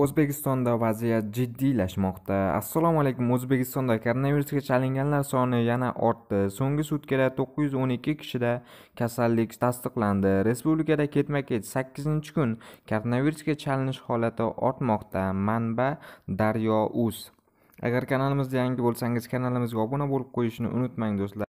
O'zbekistonda vaziyat jiddiylashmoqda. Assalomu alaykum. O'zbekistonda koronavirusga chalinganlar soni yana ortdi. So'nggi sutkada 912 kishida kasallik tasdiqlandi. Respublikada ketma-ket 8-kun koronavirusga chalinish holati ortmoqda. Manba daryo uz Agar kanalimizda yangi bo'lsangiz, kanalimizga obuna bo'lib qo'yishni unutmang, do'stlar.